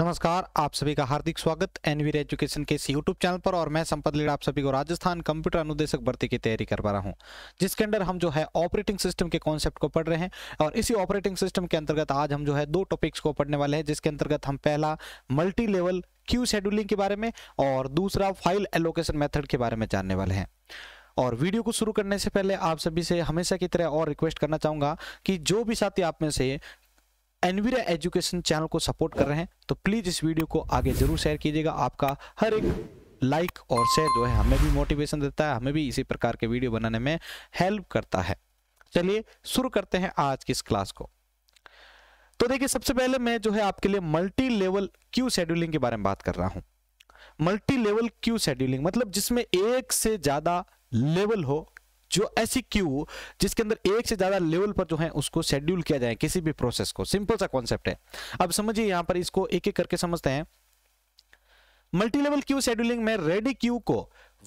नमस्कार आप सभी का हार्दिक स्वागत एनवीर एजुकेशन के इस यूट्यूब चैनल पर और मैं संपद लीड आप सभी को राजस्थान कंप्यूटर अनुदेशक भर्ती की तैयारी करवा रहा हूं जिसके अंदर हम जो है ऑपरेटिंग सिस्टम के कॉन्सेप्ट को पढ़ रहे हैं और इसी ऑपरेटिंग सिस्टम के अंतर्गत आज हम जो है दो टॉपिक्स को पढ़ने वाले हैं जिसके अंतर्गत हम पहला मल्टी लेवल क्यू शेड्यूलिंग के बारे में और दूसरा फाइल एलोकेशन मेथड के बारे में जानने वाले हैं और वीडियो को शुरू करने से पहले आप सभी से हमेशा की तरह और रिक्वेस्ट करना चाहूंगा कि जो भी साथी आप में से एनवीरा एजुकेशन चैनल को सपोर्ट कर रहे हैं तो प्लीज़ इस वीडियो को आगे जरूर शेयर कीजिएगा आपका हर एक लाइक और शेयर जो है हमें भी मोटिवेशन देता है हमें भी इसी प्रकार के वीडियो बनाने में हेल्प करता है चलिए शुरू करते हैं आज की इस क्लास को तो देखिए सबसे पहले मैं जो है आपके लिए मल्टी लेवल क्यू शेड्यूलिंग के बारे में बात कर रहा हूं मल्टी लेवल क्यू शेड्यूलिंग मतलब जिसमें एक से ज्यादा लेवल हो जो ऐसी क्यू जिसके अंदर एक से ज्यादा लेवल पर जो है उसको शेड्यूल किया जाए किसी भी प्रोसेस को सिंपल सा कॉन्सेप्ट है अब समझिए यहां पर इसको एक एक करके समझते हैं मल्टी लेवल क्यू शेड्यूलिंग में रेडी क्यू को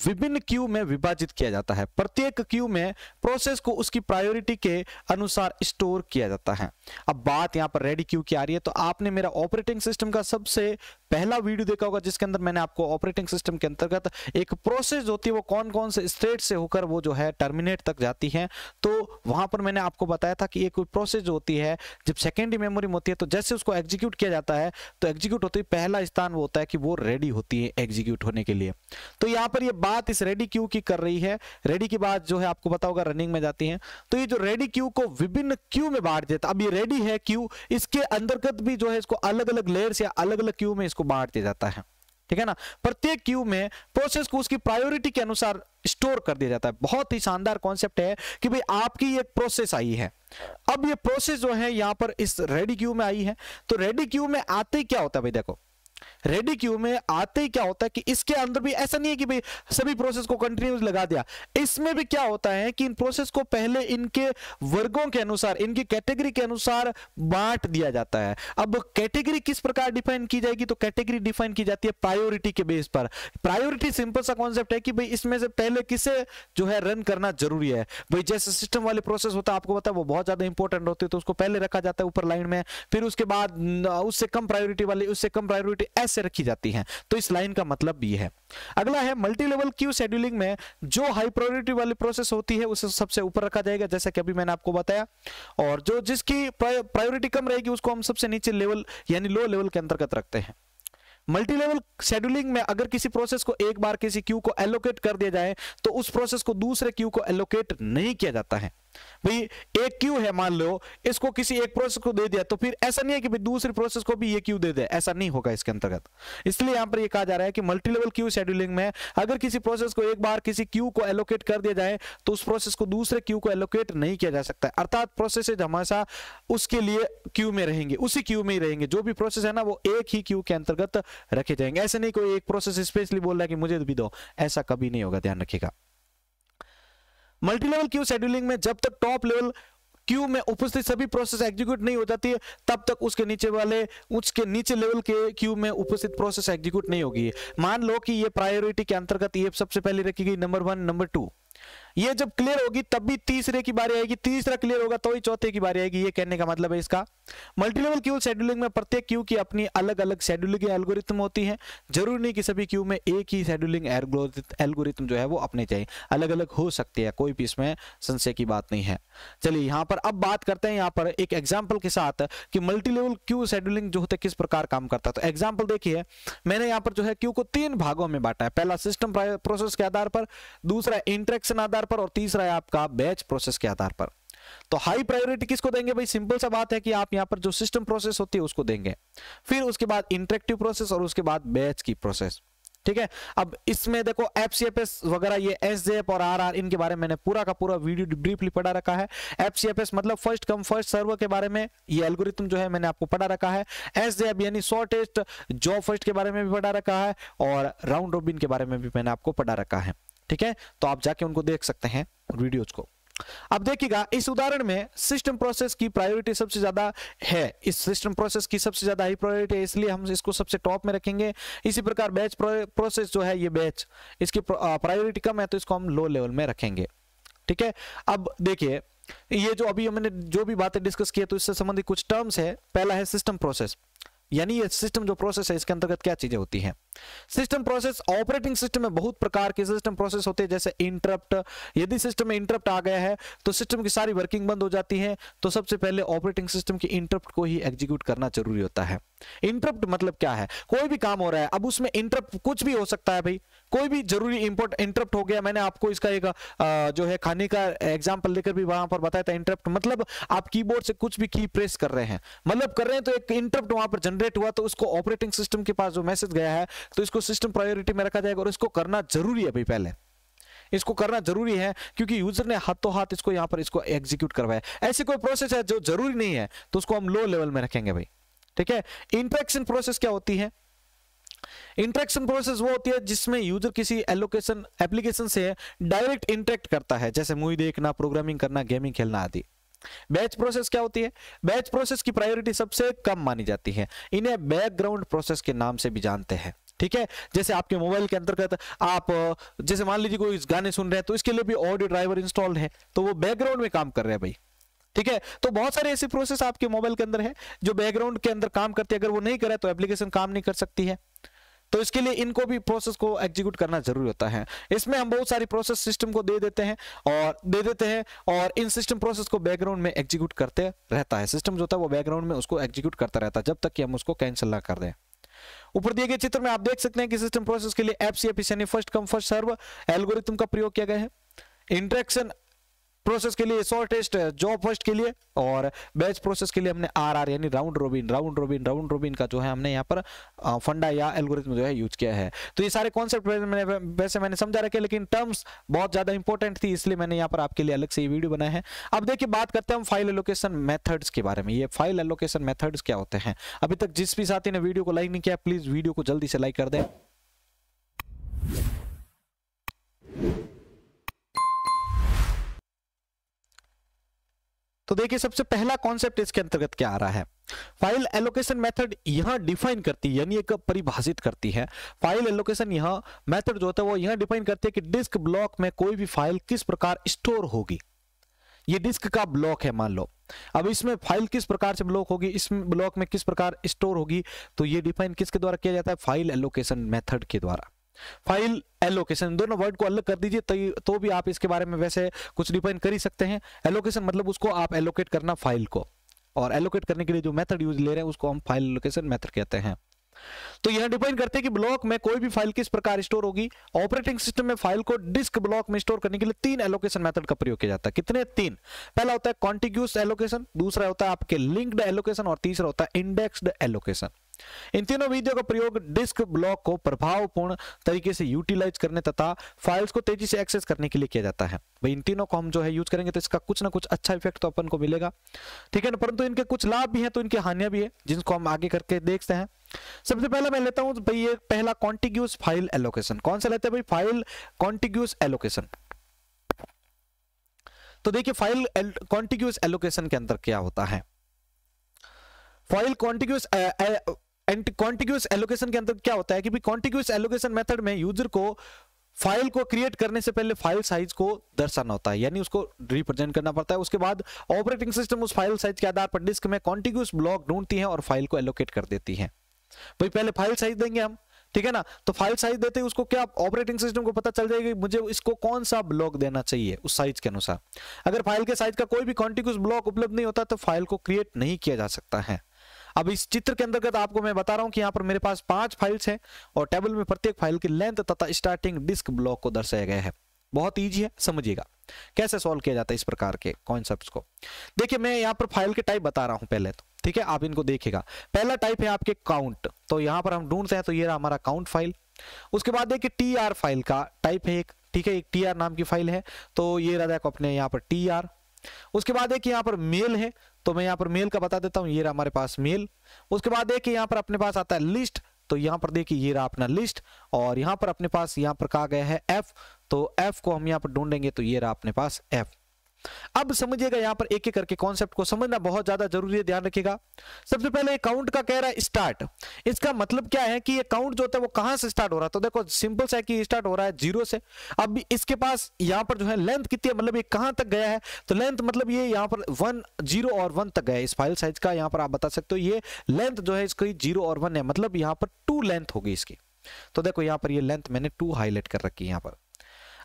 विभिन्न क्यू में विभाजित किया जाता है प्रत्येक क्यू में प्रोसेस को उसकी प्रायोरिटी के अनुसार स्टोर किया जाता है अब बात यहां पर रेडी क्यू की आ रही है तो आपने मेरा ऑपरेटिंग सिस्टम का सबसे पहला वीडियो देखा होगा जिसके अंदर मैंने आपको ऑपरेटिंग सिस्टम के अंतर्गत एक प्रोसेस होती है वो कौन कौन से स्टेट से होकर वो जो है टर्मिनेट तक जाती है तो वहां पर मैंने आपको बताया था कि एक प्रोसेस होती है जब सेकेंडरी मेमोरी में होती है तो जैसे उसको एग्जीक्यूट किया जाता है तो एग्जीक्यूट होती है पहला स्थान वो होता है कि वो रेडी होती है एग्जीक्यूट होने के लिए तो यहाँ पर यह बात इस रेडी क्यू की कर रही है रेडी की बात जो है आपको पता होगा रनिंग में जाती है तो ये जो रेडी क्यू को विभिन्न क्यू में बांट देता अब ये रेडी है क्यू इसके अंतर्गत भी जो है इसको अलग अलग लेयर्स या अलग अलग क्यू में इसको को बांट दिया जाता है ठीक है ना प्रत्येक क्यू में प्रोसेस को उसकी प्रायोरिटी के अनुसार स्टोर कर दिया जाता है बहुत ही शानदार कॉन्सेप्ट है कि भाई आपकी एक प्रोसेस आई है अब ये प्रोसेस जो है यहाँ पर इस रेडी क्यू में आई है तो रेडी क्यू में आते ही क्या होता है भाई देखो रेडी क्यू में आते ही क्या होता है कि इसके अंदर भी ऐसा नहीं है कि भाई सभी प्रोसेस को कंटिन्यूस लगा दिया इसमें भी क्या होता है कि इन प्रोसेस को पहले इनके वर्गों के अनुसार इनकी कैटेगरी के अनुसार बांट दिया जाता है अब कैटेगरी किस प्रकार डिफाइन की जाएगी तो कैटेगरी डिफाइन की जाती है प्रायोरिटी के बेस पर प्रायोरिटी सिंपल सा कॉन्सेप्ट है कि भाई इसमें से पहले किसे जो है रन करना जरूरी है भाई जैसे सिस्टम वाले प्रोसेस होता है आपको पता है वो बहुत ज्यादा इंपॉर्टेंट होते हैं तो उसको पहले रखा जाता है ऊपर लाइन में फिर उसके बाद उससे कम प्रायोरिटी वाले उससे कम प्रायोरिटी ऐसे रखी जाती हैं तो इस लाइन का मतलब ये है अगला है मल्टी लेवल क्यू शेड्यूलिंग में जो हाई प्रायोरिटी वाली प्रोसेस होती है उसे सबसे ऊपर रखा जाएगा जैसा कि अभी मैंने आपको बताया और जो जिसकी प्रायोरिटी कम रहेगी उसको हम सबसे नीचे लेवल यानी लो लेवल के अंतर्गत रखते हैं मल्टी लेवल शेड्यूलिंग में अगर किसी प्रोसेस को एक बार किसी क्यू को एलोकेट कर दिया जाए तो उस प्रोसेस को दूसरे क्यू को एलोकेट नहीं किया जाता है भाई एक क्यू है मान लो इसको किसी एक प्रोसेस को दे दिया तो फिर ऐसा नहीं है कि दूसरी प्रोसेस को भी ये क्यू दे दे ऐसा नहीं होगा इसके अंतर्गत इसलिए यहां पर ये कहा जा रहा है कि मल्टी लेवल क्यू शेड्यूलिंग में अगर किसी प्रोसेस को एक बार किसी क्यू को एलोकेट कर दिया जाए तो उस प्रोसेस को दूसरे क्यू को एलोकेट नहीं किया जा सकता अर्थात प्रोसेस हमेशा उसके लिए क्यू में रहेंगे उसी क्यू में ही रहेंगे जो भी प्रोसेस है ना वो एक ही क्यू के अंतर्गत रखे जाएंगे ऐसे नहीं कोई एक प्रोसेस स्पेशली बोल रहा है कि मुझे भी दो ऐसा कभी नहीं होगा ध्यान रखेगा मल्टी लेवल क्यू शेड्यूलिंग में जब तक टॉप लेवल क्यू में उपस्थित सभी प्रोसेस एग्जीक्यूट नहीं हो जाती है तब तक उसके नीचे वाले उसके नीचे लेवल के क्यू में उपस्थित प्रोसेस एग्जीक्यूट नहीं होगी मान लो कि ये प्रायोरिटी के अंतर्गत ये सबसे पहले रखी गई नंबर वन नंबर टू ये जब क्लियर होगी तब भी तीसरे की बारी आएगी तीसरा क्लियर होगा तो ही चौथे की बारी आएगी ये कहने का मतलब है इसका मल्टीलेवल क्यू शेड्यूलिंग में प्रत्येक क्यू की अपनी अलग अलग शेड्यूलिंग एल्गोरिथम होती है जरूरी नहीं कि सभी क्यू में एक ही शेड्यूलिंग एल्गोरिथम जो है वो अपने चाहिए अलग अलग हो सकती है कोई भी इसमें संशय की बात नहीं है चलिए यहाँ पर अब बात करते हैं यहाँ पर एक एग्जाम्पल के साथ कि मल्टीलेवल क्यू शेड्यूलिंग जो होता किस प्रकार काम करता है तो एग्जाम्पल देखिए मैंने यहाँ पर जो है क्यू को तीन भागों में बांटा है पहला सिस्टम प्रोसेस के आधार पर दूसरा इंट्रेक्शन आधार आधार पर और तीसरा है आपका बैच प्रोसेस के आधार पर तो हाई प्रायोरिटी किसको देंगे भाई सिंपल सा बात है कि आप यहां पर जो सिस्टम प्रोसेस होती है उसको देंगे फिर उसके बाद इंटरेक्टिव प्रोसेस और उसके बाद बैच की प्रोसेस ठीक है अब इसमें देखो एफसीएफएस वगैरह ये एसजेएफ और आरआर इनके बारे में मैंने पूरा का पूरा वीडियो ब्रीफली पढ़ा रखा है एफसीएफएस मतलब फर्स्ट कम फर्स्ट सर्व के बारे में ये एल्गोरिथम जो है मैंने आपको पढ़ा रखा है एसजेएफ यानी शॉर्टेस्ट जॉब फर्स्ट के बारे में भी पढ़ा रखा है और राउंड रोबिन के बारे में भी मैंने आपको पढ़ा रखा है ठीक है तो आप जाके उनको देख सकते हैं वीडियोज को अब देखिएगा इस उदाहरण में सिस्टम प्रोसेस की प्रायोरिटी सबसे ज्यादा है इस सिस्टम प्रोसेस की सबसे ज्यादा हाई प्रायोरिटी है इसलिए हम इसको सबसे टॉप में रखेंगे इसी प्रकार बैच प्रोसेस जो है ये बैच इसकी प्रायोरिटी कम है तो इसको हम लो लेवल में रखेंगे ठीक है अब देखिए ये जो अभी हमने जो भी बातें डिस्कस की तो इससे संबंधित कुछ टर्म्स है पहला है सिस्टम प्रोसेस यानी ये सिस्टम जो प्रोसेस है इसके अंतर्गत क्या चीजें होती हैं सिस्टम प्रोसेस ऑपरेटिंग सिस्टम में बहुत प्रकार के सिस्टम प्रोसेस होते हैं जैसे इंटरप्ट यदि सिस्टम में इंटरप्ट आ गया है तो सिस्टम की सारी वर्किंग बंद हो जाती है तो सबसे पहले ऑपरेटिंग सिस्टम की इंटरप्ट को ही एग्जीक्यूट करना जरूरी होता है इंटरप्ट मतलब क्या है कोई भी काम हो रहा है अब उसमें इंटरप्ट कुछ भी हो सकता है भाई कोई भी जरूरी इंपोर्ट इंटरप्ट हो गया मैंने आपको इसका एक जो है खाने का एग्जाम्पल लेकर भी वहां पर बताया था इंटरप्ट मतलब आप कीबोर्ड से कुछ भी की प्रेस कर रहे हैं मतलब कर रहे हैं तो एक इंटरप्ट वहां पर जनरेट हुआ तो उसको ऑपरेटिंग सिस्टम के पास जो मैसेज गया है तो इसको सिस्टम प्रायोरिटी में रखा जाएगा और इसको करना जरूरी है भाई पहले इसको करना जरूरी है क्योंकि यूजर ने हाथों हाथ इसको यहां पर इसको एग्जीक्यूट करवाया ऐसी कोई प्रोसेस है जो जरूरी नहीं है तो उसको हम लो लेवल में रखेंगे भाई ठीक है इंट्रैक्शन प्रोसेस क्या होती है इंट्रैक्शन प्रोसेस वो होती है जिसमें यूजर किसी एलोकेशन एप्लीकेशन से डायरेक्ट इंटरेक्ट करता है जैसे मूवी देखना प्रोग्रामिंग करना गेमिंग खेलना आदि बैच प्रोसेस क्या होती है बैच प्रोसेस की प्रायोरिटी सबसे कम मानी जाती है इन्हें बैकग्राउंड प्रोसेस के नाम से भी जानते हैं ठीक है जैसे आपके मोबाइल के अंतर्गत आप जैसे मान लीजिए कोई गाने सुन रहे हैं तो इसके लिए भी ऑडियो ड्राइवर इंस्टॉल्ड है तो वो बैकग्राउंड में काम कर रहे हैं भाई ठीक है तो बहुत सारे ऐसे प्रोसेस आपके मोबाइल के अंदर है जो बैकग्राउंड के अंदर काम करते अगर वो नहीं करे तो एप्लीकेशन काम नहीं कर सकती है तो इसके लिए इनको भी प्रोसेस को एग्जीक्यूट करना जरूरी होता है इसमें हम बहुत सारी प्रोसेस सिस्टम को दे देते हैं और दे देते हैं और इन सिस्टम प्रोसेस को बैकग्राउंड में एग्जीक्यूट करते रहता है सिस्टम जो होता है वो बैकग्राउंड में उसको एग्जीक्यूट करता रहता है जब तक कि हम उसको कैंसिल ना कर दें ऊपर दिए गए चित्र में आप देख सकते हैं कि सिस्टम प्रोसेस के लिए एफ सी यानी first come first serve algorithm का प्रयोग किया गया है इंट्रेक्शन प्रोसेस के लिए शॉर्टेस्ट जॉब फर्स्ट के लिए और बैच प्रोसेस के लिए हमने आर आर यानी round robin round robin round robin का जो है हमने यहाँ पर फंडा या एल्गोरिथम जो है यूज किया है तो ये सारे कॉन्सेप्ट मैंने वैसे मैंने समझा रखे लेकिन टर्म्स बहुत ज्यादा इंपॉर्टेंट थी इसलिए मैंने यहाँ पर आपके लिए अलग से ये वीडियो बनाया है अब देखिए बात करते हैं हम फाइल एलोकेशन मेथड्स के बारे में ये फाइल एलोकेशन मेथड्स क्या होते हैं अभी तक जिस भी साथी ने वीडियो को लाइक नहीं किया प्लीज वीडियो को जल्दी से लाइक कर दें तो देखिए सबसे पहला कॉन्सेप्ट इसके अंतर्गत क्या आ रहा है फाइल एलोकेशन मेथड यहां डिफाइन करती है यानी एक परिभाषित करती है फाइल एलोकेशन यहां मेथड जो होता है वो यहां डिफाइन करती है कि डिस्क ब्लॉक में कोई भी फाइल किस प्रकार स्टोर होगी ये डिस्क का ब्लॉक है मान लो अब इसमें फाइल किस प्रकार से ब्लॉक होगी इस ब्लॉक में किस प्रकार स्टोर होगी तो ये डिफाइन किसके द्वारा किया जाता है फाइल एलोकेशन मेथड के द्वारा फाइल एलोकेशन दोनों वर्ड को अलग कर दीजिए तो भी आप इसके बारे में वैसे कुछ डिफाइन कर ही सकते हैं एलोकेशन मतलब उसको आप एलोकेट करना फाइल को और एलोकेट करने के लिए जो मेथड यूज ले रहे हैं उसको हम फाइल एलोकेशन मेथड कहते हैं तो यह डिफाइन करते हैं कि ब्लॉक में कोई भी फाइल किस प्रकार स्टोर होगी ऑपरेटिंग सिस्टम में फाइल को डिस्क ब्लॉक में स्टोर करने के लिए तीन एलोकेशन मेथड का प्रयोग किया जाता है कितने तीन पहला होता है कॉन्टिग्यूस एलोकेशन दूसरा होता है आपके लिंक्ड एलोकेशन और तीसरा होता है इंडेक्स्ड एलोकेशन इन तीनों विधियों का प्रयोग डिस्क ब्लॉक को प्रभावपूर्ण तरीके से यूटिलाइज करने तथा फाइल्स को तेजी से एक्सेस करने के लिए किया जाता है भाई इन तीनों को हम जो है यूज करेंगे तो इसका कुछ ना कुछ अच्छा इफेक्ट तो अपन को मिलेगा ठीक है ना परंतु इनके कुछ लाभ भी हैं तो इनके हानियां भी है जिनको हम आगे करके देखते हैं सबसे पहला मैं लेता हूं भाई ये पहला कॉन्टिग्यूस फाइल एलोकेशन कौन सा लेते हैं भाई फाइल कॉन्टिग्यूस एलोकेशन तो देखिए फाइल कॉन्टिग्यूस एलोकेशन के अंदर क्या होता है file contiguous and contiguous allocation के अंदर क्या होता है कि भी कॉन्टिग्यूस एलोकेशन मेथड में यूजर को फाइल को क्रिएट करने से पहले फाइल साइज को दर्शाना होता है यानी उसको रिप्रेजेंट करना पड़ता है उसके बाद ऑपरेटिंग सिस्टम उस फाइल साइज के आधार पर डिस्क में कॉन्टिग्यूस ब्लॉक ढूंढती है और फाइल को एलोकेट कर देती है भाई पहले फाइल साइज देंगे हम ठीक है ना तो फाइल साइज देते ही उसको क्या ऑपरेटिंग सिस्टम को पता चल जाएगा मुझे इसको कौन सा ब्लॉक देना चाहिए उस साइज के अनुसार अगर फाइल के साइज का कोई भी कॉन्टिग्यूस ब्लॉक उपलब्ध नहीं होता तो फाइल को क्रिएट नहीं किया जा सकता है अब इस चित्र के अंतर्गत आपको मैं बता रहा हूं कि यहाँ पर मेरे पास पांच फाइल्स हैं और टेबल में प्रत्येक फाइल की लेंथ तथा स्टार्टिंग डिस्क ब्लॉक को दर्शाया गया है बहुत ईजी है समझिएगा कैसे सॉल्व किया जाता है इस प्रकार के कॉन्सेप्ट को देखिए मैं यहाँ पर फाइल के टाइप बता रहा हूँ पहले तो ठीक है आप इनको देखिएगा पहला टाइप है आपके काउंट तो यहाँ पर हम ढूंढते हैं तो ये रहा हमारा काउंट फाइल उसके बाद देखिए टी आर फाइल का टाइप है एक ठीक है एक टी आर नाम की फाइल है तो ये रहा देखो अपने यहाँ पर टी आर उसके बाद देखिए यहाँ पर मेल है तो मैं यहाँ पर मेल का बता देता हूँ ये रहा हमारे पास मेल उसके बाद देखिए यहाँ पर अपने पास आता है लिस्ट तो यहाँ पर देखिए ये रहा अपना लिस्ट और यहाँ पर अपने पास यहाँ पर कहा गया है एफ तो एफ को हम यहाँ पर ढूंढेंगे तो ये रहा अपने पास एफ अब समझिएगा यहां पर एक एक करके कॉन्सेप्ट को समझना बहुत ज्यादा जरूरी है ध्यान रखिएगा सबसे पहले अकाउंट का कह रहा है स्टार्ट इसका मतलब क्या है कि अकाउंट जो होता है वो कहां से स्टार्ट हो रहा है तो देखो सिंपल सा है कि स्टार्ट हो रहा है जीरो से अब इसके पास यहां पर जो है लेंथ कितनी है मतलब ये कहां तक गया है तो लेंथ मतलब ये यहां पर वन जीरो और वन तक गया है इस फाइल साइज का यहां पर आप बता सकते हो ये लेंथ जो है इसकी जीरो और वन है मतलब यहां पर टू लेंथ होगी इसकी तो देखो यहां पर ये लेंथ मैंने टू हाईलाइट कर रखी है यहां पर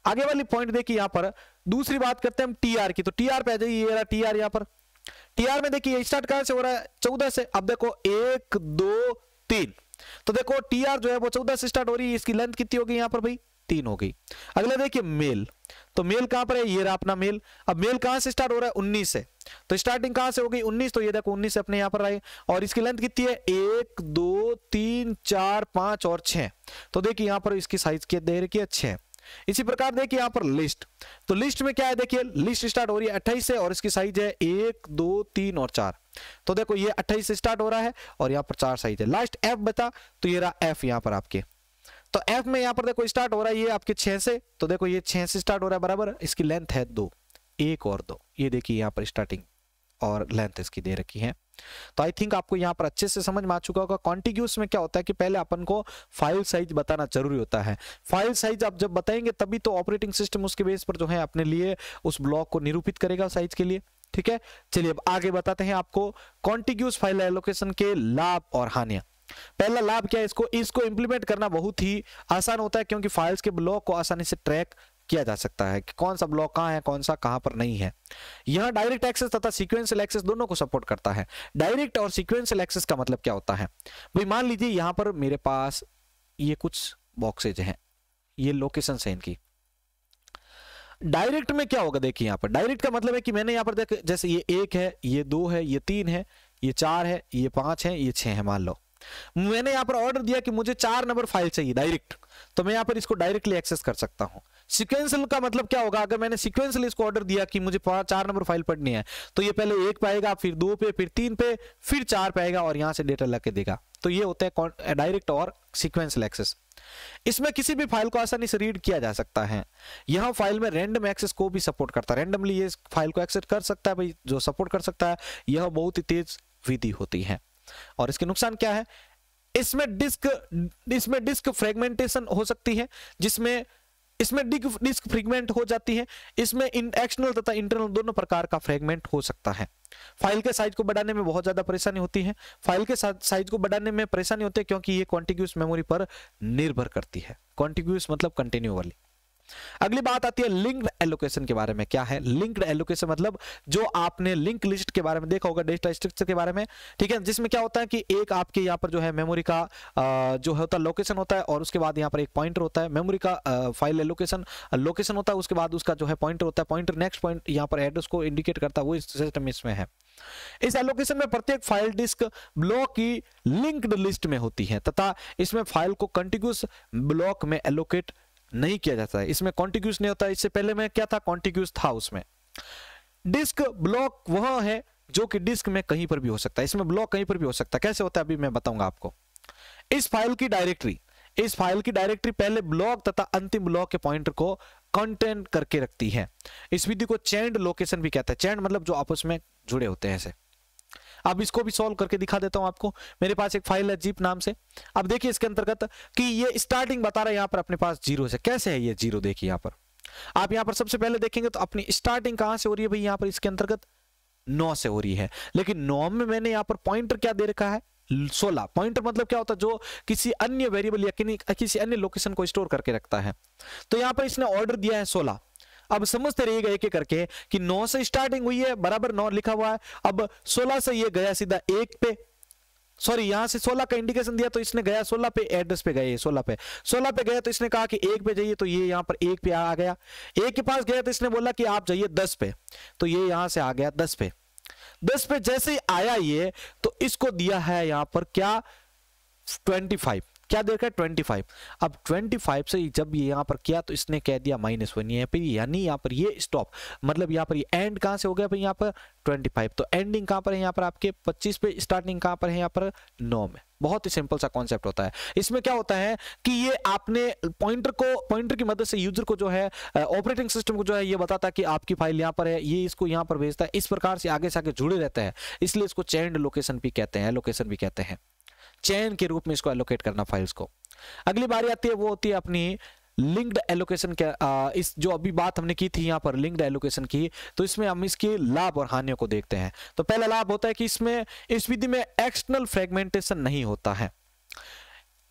आगे वाली पॉइंट देखिए यहां पर दूसरी बात करते हैं हम टीआर की तो टीआर पे आ जाइए ये रहा टीआर यहाँ पर टीआर में देखिए स्टार्ट कहां से हो रहा है चौदह से अब देखो एक दो तीन तो देखो टीआर जो है वो चौदह से स्टार्ट हो रही है इसकी लेंथ कितनी होगी यहां पर भाई तीन हो गई अगला देखिए मेल तो मेल कहां पर है ये रहा अपना मेल अब मेल कहां से स्टार्ट हो रहा है उन्नीस से तो स्टार्टिंग कहां से हो गई उन्नीस तो ये देखो उन्नीस अपने यहां पर आए और इसकी लेंथ कितनी है एक दो तीन चार पांच और छह तो देखिए यहां पर इसकी साइज क्या दे रखी है छह इसी प्रकार देखिए यहां पर लिस्ट तो लिस्ट में क्या है देखिए लिस्ट स्टार्ट हो रही है अट्ठाईस से और इसकी साइज है एक दो तीन और चार तो देखो ये अट्ठाईस से स्टार्ट हो रहा है और यहाँ पर चार साइज है लास्ट एफ बता तो ये रहा एफ यहाँ पर आपके तो एफ में यहाँ पर देखो स्टार्ट हो रहा है ये आपके छह से तो देखो ये छह से स्टार्ट हो रहा है बराबर इसकी लेंथ है दो एक और दो ये देखिए यहाँ पर स्टार्टिंग और लेंथ इसकी दे रखी है तो आई थिंक आपको यहाँ पर अच्छे से समझ में आ चुका होगा कॉन्टिग्यूस में क्या होता है कि पहले अपन को फाइल साइज बताना जरूरी होता है फाइल साइज आप जब बताएंगे तभी तो ऑपरेटिंग सिस्टम उसके बेस पर जो है अपने लिए उस ब्लॉक को निरूपित करेगा साइज के लिए ठीक है चलिए अब आगे बताते हैं आपको कॉन्टिग्यूस फाइल एलोकेशन के लाभ और हानियां पहला लाभ क्या है इसको इसको इंप्लीमेंट करना बहुत ही आसान होता है क्योंकि फाइल्स के ब्लॉक को आसानी से ट्रैक किया जा सकता है कि कौन सा ब्लॉक कहाँ है कौन सा कहाँ पर नहीं है यह डायरेक्ट एक्सेस तथा सिक्वेंसल एक्सेस दोनों को सपोर्ट करता है डायरेक्ट और सिक्वेंसल एक्सेस का मतलब क्या होता है भाई मान लीजिए यहाँ पर मेरे पास ये कुछ बॉक्सेज हैं ये लोकेशन है इनकी डायरेक्ट में क्या होगा देखिए यहाँ पर डायरेक्ट का मतलब है कि मैंने यहाँ पर देख जैसे ये एक है ये दो है ये तीन है ये चार है ये पांच है ये छह है मान लो मैंने यहाँ पर ऑर्डर दिया कि मुझे चार नंबर फाइल चाहिए डायरेक्ट तो मैं यहाँ पर इसको डायरेक्टली एक्सेस कर सकता हूँ सिक्वेंसल का मतलब क्या होगा अगर मैंने सिक्वेंसल इसको ऑर्डर दिया कि मुझे चार नंबर फाइल पढ़नी है तो ये पहले एक पाएगा फिर दो पे फिर तीन पे फिर चार पाएगा और यहाँ से डेटा लग के देगा तो ये होता है डायरेक्ट और सिक्वेंसल एक्सेस इसमें किसी भी फाइल को आसानी से रीड किया जा सकता है यह फाइल में रैंडम एक्सेस को भी सपोर्ट करता है रैंडमली ये फाइल को एक्सेस कर सकता है भाई जो सपोर्ट कर सकता है यह बहुत ही तेज विधि होती है और इसके नुकसान क्या है इसमें डिस्क इसमें डिस्क फ्रेगमेंटेशन हो सकती है जिसमें इसमें डिस्क फ्रेगमेंट हो जाती है इसमें एक्सटर्नल तथा इंटरनल दोनों प्रकार का फ्रेगमेंट हो सकता है फाइल के साइज को बढ़ाने में बहुत ज्यादा परेशानी होती है फाइल के साइज को बढ़ाने में परेशानी होती है क्योंकि ये कॉन्टिग्यूस मेमोरी पर निर्भर करती है कॉन्टिग्यूस मतलब कंटिन्यू वाली अगली बात आती है लिंक्ड एलोकेशन के बारे में क्या है लिंक्ड एलोकेशन मतलब जो आपने लिंक लिस्ट के बारे में देखा होगा डेटा स्ट्रक्चर के बारे में ठीक है जिसमें क्या होता है कि एक आपके यहाँ पर जो है मेमोरी का जो है होता है लोकेशन होता है और उसके बाद यहाँ पर एक पॉइंटर होता है मेमोरी का फाइल एलोकेशन लोकेशन होता है उसके बाद उसका जो है पॉइंटर होता है पॉइंटर नेक्स्ट पॉइंट यहाँ पर एड्रेस को इंडिकेट करता है वो सिस्टम इसमें है इस एलोकेशन में प्रत्येक फाइल डिस्क ब्लॉक की लिंक्ड लिस्ट में होती है तथा इसमें फाइल को कंटिग्यूस ब्लॉक में एलोकेट नहीं किया जाता है इसमें कॉन्टिग्यूस नहीं होता इससे पहले में क्या था कॉन्टिग्यूस था उसमें डिस्क ब्लॉक वह है जो कि डिस्क में कहीं पर भी हो सकता है इसमें ब्लॉक कहीं पर भी हो सकता है कैसे होता है अभी मैं बताऊंगा आपको इस फाइल की डायरेक्टरी इस फाइल की डायरेक्टरी पहले ब्लॉक तथा अंतिम ब्लॉक के पॉइंटर को कंटेंट करके रखती है इस विधि को चैंड लोकेशन भी कहते हैं चैंड मतलब जो आपस में जुड़े होते हैं ऐसे अब इसको भी सॉल्व करके दिखा देता हूं आपको मेरे पास एक फाइल है जीप नाम से अब देखिए इसके अंतर्गत कि ये स्टार्टिंग बता रहा है यहाँ पर अपने पास जीरो से कैसे है ये जीरो देखिए यहाँ पर आप यहाँ पर सबसे पहले देखेंगे तो अपनी स्टार्टिंग कहां से हो रही है भाई यहाँ पर इसके अंतर्गत नौ से हो रही है लेकिन नौ में मैंने यहाँ पर पॉइंटर क्या दे रखा है सोलह पॉइंटर मतलब क्या होता है जो किसी अन्य वेरिएबल या किसी अन्य लोकेशन को स्टोर करके रखता है तो यहाँ पर इसने ऑर्डर दिया है सोलह अब समझते तो रहिएगा एक एक करके कि नौ से स्टार्टिंग हुई है बराबर नौ लिखा हुआ है अब सोलह से ये गया सीधा एक पे सॉरी यहां से 16 का इंडिकेशन दिया तो इसने गया 16 पे एड्रेस पे गए 16 पे 16 पे गया तो इसने कहा कि एक पे जाइए तो ये यहां पर एक पे आ गया एक के पास गया तो इसने बोला कि आप जाइए 10 पे तो ये यहां से आ गया 10 पे 10 पे जैसे ही आया ये तो इसको दिया है यहां पर क्या 25 क्या देखा ट्वेंटी फाइव अब ट्वेंटी फाइव से जब ये यहाँ पर किया तो इसने कह दिया माइनस वन यहाँ पर यानी यहाँ पर ये स्टॉप मतलब यहाँ पर ये एंड कहाँ से हो गया यहाँ पर ट्वेंटी फाइव तो एंडिंग कहाँ पर है यहाँ पर आपके पच्चीस पे स्टार्टिंग कहाँ पर है यहाँ पर नौ में बहुत ही सिंपल सा कॉन्सेप्ट होता है इसमें क्या होता है कि ये आपने पॉइंटर को पॉइंटर की मदद से यूजर को जो है ऑपरेटिंग सिस्टम को जो है ये बताता है कि आपकी फाइल यहाँ पर है ये इसको यहाँ पर भेजता है इस प्रकार से आगे से आगे जुड़े रहते हैं इसलिए इसको चैंड लोकेशन भी कहते हैं लोकेशन भी कहते हैं चैन के रूप में इसको एलोकेट करना फाइल्स को अगली बारी आती है वो होती है अपनी लिंक्ड एलोकेशन आ, इस जो अभी बात हमने की थी यहाँ पर लिंक्ड एलोकेशन की तो इसमें हम इसके लाभ और हानियों को देखते हैं तो पहला लाभ होता है कि इसमें इस विधि में एक्सटर्नल फ्रेगमेंटेशन नहीं होता है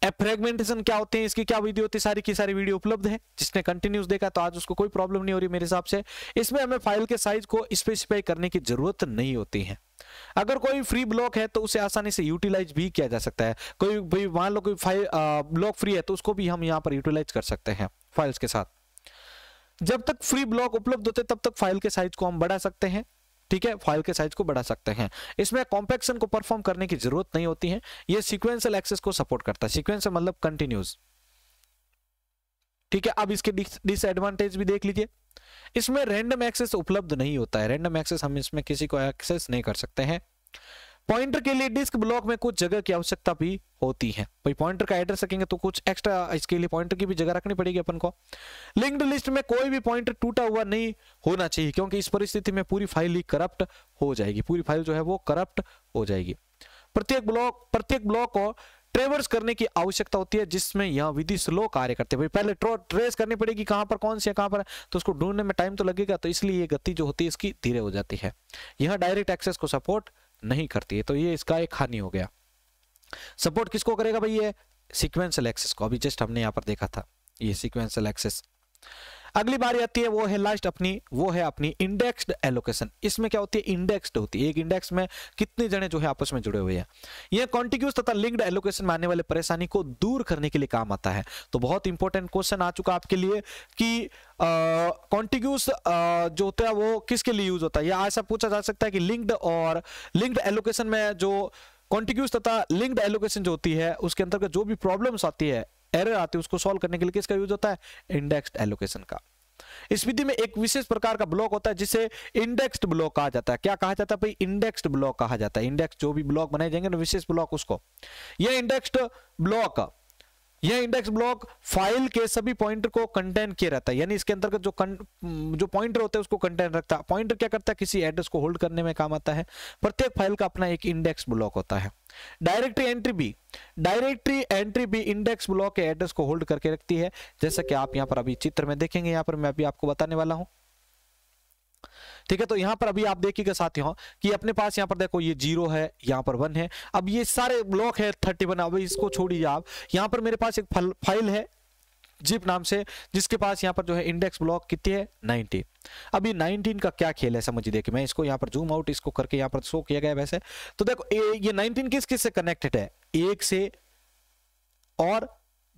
एप्रेगमेंटेशन क्या होते हैं इसकी क्या वीडियो होती है सारी की सारी वीडियो उपलब्ध है जिसने कंटिन्यूस देखा तो आज उसको कोई प्रॉब्लम नहीं हो रही मेरे हिसाब से इसमें हमें फाइल के साइज को स्पेसिफाई करने की जरूरत नहीं होती है अगर कोई फ्री ब्लॉक है तो उसे आसानी से यूटिलाइज भी किया जा सकता है कोई भाई मान लो कोई फाइल ब्लॉक फ्री है तो उसको भी हम यहाँ पर यूटिलाइज कर सकते हैं फाइल्स के साथ जब तक फ्री ब्लॉक उपलब्ध होते तब तक फाइल के साइज को हम बढ़ा सकते हैं ठीक है फाइल के साइज को बढ़ा सकते हैं इसमें कॉम्पेक्शन को परफॉर्म करने की जरूरत नहीं होती है ये सिक्वेंसल एक्सेस को सपोर्ट करता है सिक्वेंस मतलब कंटिन्यूस ठीक है अब इसके डिसएडवांटेज भी देख लीजिए इसमें रैंडम एक्सेस उपलब्ध नहीं होता है रैंडम एक्सेस हम इसमें किसी को एक्सेस नहीं कर सकते हैं पॉइंटर के लिए डिस्क ब्लॉक में कुछ जगह की आवश्यकता भी होती है भाई पॉइंटर का एड्रेस रखेंगे तो कुछ एक्स्ट्रा इसके लिए पॉइंटर की भी जगह रखनी पड़ेगी अपन को लिंक्ड लिस्ट में कोई भी पॉइंटर टूटा हुआ नहीं होना चाहिए क्योंकि इस परिस्थिति में पूरी फाइल ही करप्ट हो जाएगी पूरी फाइल जो है वो करप्ट हो जाएगी प्रत्येक ब्लॉक प्रत्येक ब्लॉक को ट्रेवर्स करने की आवश्यकता होती है जिसमें यह विधि स्लो कार्य करते हैं पहले ट्रेस करनी पड़ेगी कहां पर कौन सी है कहां पर है तो उसको ढूंढने में टाइम तो लगेगा तो इसलिए ये गति जो होती है इसकी धीरे हो जाती है यह डायरेक्ट एक्सेस को सपोर्ट नहीं करती है तो ये इसका एक हानि हो गया सपोर्ट किसको करेगा भाई ये सिक्वेंसल एक्सेस को अभी जस्ट हमने यहाँ पर देखा था ये सिक्वेंसल एक्सेस अगली बारी आती है वो है लास्ट अपनी वो है अपनी इंडेक्स्ड एलोकेशन इसमें क्या होती है इंडेक्स्ड होती है एक इंडेक्स में कितने जने जो है आपस में जुड़े हुए हैं यह कॉन्टिग्यूस तथा लिंक्ड एलोकेशन में आने वाले परेशानी को दूर करने के लिए काम आता है तो बहुत इंपॉर्टेंट क्वेश्चन आ चुका आपके लिए कि कॉन्टिग्यूस जो होता है वो किसके लिए यूज होता है या ऐसा पूछा जा सकता है कि लिंक्ड और लिंक्ड एलोकेशन में जो कॉन्टिग्यूस तथा लिंक्ड एलोकेशन जो होती है उसके अंतर्गत जो भी प्रॉब्लम्स आती है एरर आती है उसको सॉल्व करने के लिए किसका यूज होता है इंडेक्स्ड एलोकेशन का इस विधि में एक विशेष प्रकार का ब्लॉक होता है जिसे इंडेक्स्ड ब्लॉक कहा जाता है क्या कहा जाता है भाई इंडेक्स्ड ब्लॉक कहा जाता है इंडेक्स जो भी ब्लॉक बनाए जाएंगे ना विशेष ब्लॉक उसको यह इंडेक्स्ड ब्लॉक यह इंडेक्स ब्लॉक फाइल के सभी पॉइंटर को कंटेन किए रहता है यानी इसके अंतर्गत जो कं, जो पॉइंटर होता है उसको कंटेन रखता है पॉइंटर क्या करता है किसी एड्रेस को होल्ड करने में काम आता है प्रत्येक फाइल का अपना एक इंडेक्स ब्लॉक होता है डायरेक्टरी एंट्री भी डायरेक्टरी एंट्री भी इंडेक्स ब्लॉक के एड्रेस को होल्ड करके रखती है जैसा कि आप यहाँ पर अभी चित्र में देखेंगे यहाँ पर मैं अभी आपको बताने वाला हूँ ठीक है तो यहाँ पर अभी आप देखिएगा साथियों कि अपने पास यहाँ पर देखो ये जीरो है यहाँ पर वन है अब ये सारे ब्लॉक है थर्टी वन अब इसको छोड़िए आप यहाँ पर मेरे पास एक फाइल है जिप नाम से जिसके पास यहाँ पर जो है इंडेक्स ब्लॉक कितनी है 90 अभी 19 का क्या खेल है समझिए देखिए मैं इसको यहाँ पर जूम आउट इसको करके यहाँ पर शो किया गया वैसे तो देखो ये 19 किस किस से कनेक्टेड है एक से और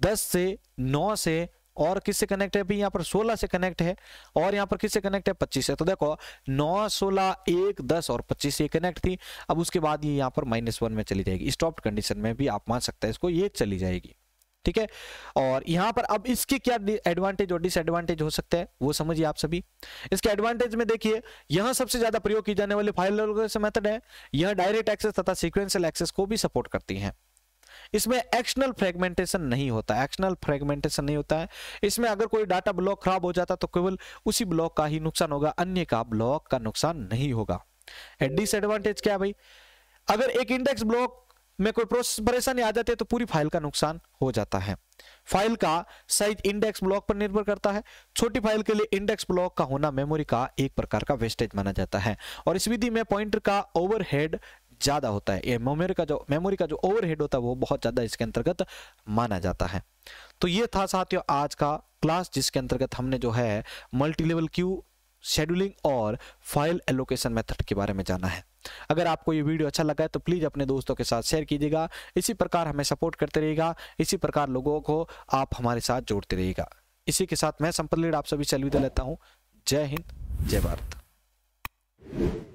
10 से 9 से और किससे कनेक्ट है यहाँ पर 16 से कनेक्ट है और यहाँ पर किससे कनेक्ट है 25 से तो देखो 9, 16, 1, 10 और 25 ये कनेक्ट थी अब उसके बाद ये यहाँ पर माइनस वन में चली जाएगी स्टॉप कंडीशन में भी आप मान सकते हैं इसको ये चली जाएगी ठीक है और यहाँ पर अब इसके क्या एडवांटेज और डिसएडवांटेज हो सकते हैं वो समझिए आप सभी इसके एडवांटेज में देखिए यहाँ सबसे ज्यादा प्रयोग की जाने वाली फाइल मेथड है यह डायरेक्ट एक्सेस तथा सीक्वेंशियल एक्सेस को भी सपोर्ट करती है इसमें एक्शनल फ्रेगमेंटेशन नहीं होता एक्शनल फ्रेगमेंटेशन नहीं होता है इसमें अगर कोई डाटा ब्लॉक खराब हो जाता तो केवल उसी ब्लॉक का ही नुकसान होगा अन्य का ब्लॉक का नुकसान नहीं होगा डिसएडवांटेज क्या भाई अगर एक इंडेक्स ब्लॉक में कोई प्रोसेस परेशानी आ जाती है तो पूरी फाइल का नुकसान हो जाता है फाइल का साइज इंडेक्स ब्लॉक पर निर्भर करता है छोटी फाइल के लिए इंडेक्स ब्लॉक का होना मेमोरी का एक प्रकार का वेस्टेज माना जाता है और इस विधि में पॉइंटर का ओवरहेड ज़्यादा होता है ये मेमोरी का जो मेमोरी का जो ओवरहेड होता है वो बहुत ज़्यादा इसके अंतर्गत माना जाता है तो ये था साथियों आज का क्लास जिसके अंतर्गत हमने जो है मल्टी लेवल क्यू शेड्यूलिंग और फाइल एलोकेशन मेथड के बारे में जाना है अगर आपको ये वीडियो अच्छा लगा है तो प्लीज़ अपने दोस्तों के साथ शेयर कीजिएगा इसी प्रकार हमें सपोर्ट करते रहिएगा इसी प्रकार लोगों को आप हमारे साथ जोड़ते रहिएगा इसी के साथ मैं संपल आप सभी से अलविदा लेता हूँ जय हिंद जय भारत